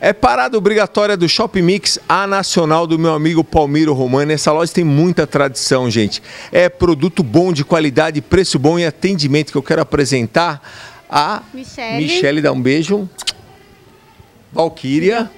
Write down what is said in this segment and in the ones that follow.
É parada obrigatória do Shop Mix, a nacional do meu amigo Palmiro Romano. Essa loja tem muita tradição, gente. É produto bom, de qualidade, preço bom e atendimento que eu quero apresentar a Michele. Michele dá um beijo. Valquíria.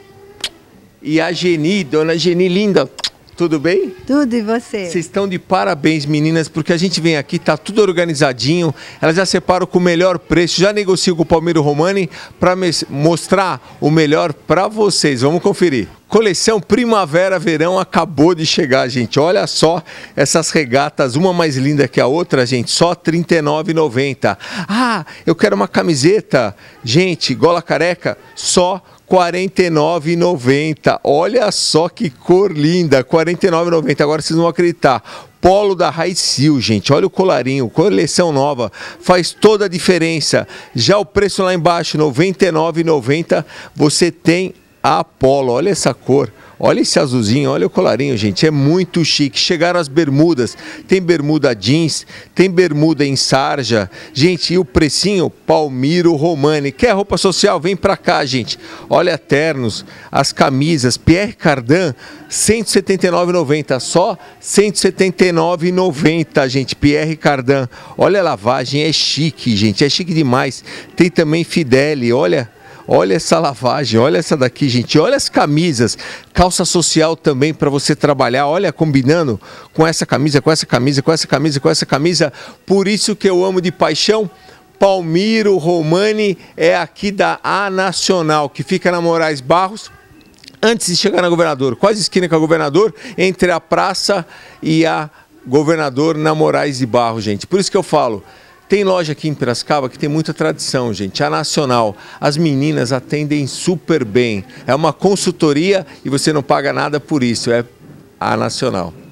E a Geni, dona Geni linda. Tudo bem? Tudo e você? Vocês estão de parabéns, meninas, porque a gente vem aqui, tá tudo organizadinho. Elas já separam com o melhor preço, já negociam com o Palmeiro Romani para mostrar o melhor para vocês. Vamos conferir. Coleção Primavera-Verão acabou de chegar, gente. Olha só essas regatas, uma mais linda que a outra, gente. Só R$ 39,90. Ah, eu quero uma camiseta. Gente, gola careca, só R$ 49,90. Olha só que cor linda, R$ 49,90. Agora vocês vão acreditar. Polo da Raicil, gente. Olha o colarinho, coleção nova, faz toda a diferença. Já o preço lá embaixo, R$ 99,90, você tem Apolo, Olha essa cor. Olha esse azulzinho, olha o colarinho, gente. É muito chique. Chegaram as bermudas. Tem bermuda jeans, tem bermuda em sarja. Gente, e o precinho? Palmiro Romani. Quer roupa social? Vem pra cá, gente. Olha ternos, as camisas. Pierre Cardin, 179,90. Só 179,90, gente. Pierre Cardin. Olha a lavagem, é chique, gente. É chique demais. Tem também Fideli, olha Olha essa lavagem, olha essa daqui, gente. Olha as camisas. Calça social também para você trabalhar. Olha, combinando com essa camisa, com essa camisa, com essa camisa, com essa camisa. Por isso que eu amo de paixão. Palmiro Romani é aqui da A Nacional, que fica na Moraes Barros, antes de chegar na Governador, quase esquina com a Governador, entre a praça e a Governador na Moraes de Barros, gente. Por isso que eu falo, tem loja aqui em Piracicaba que tem muita tradição, gente. A Nacional. As meninas atendem super bem. É uma consultoria e você não paga nada por isso. É a Nacional.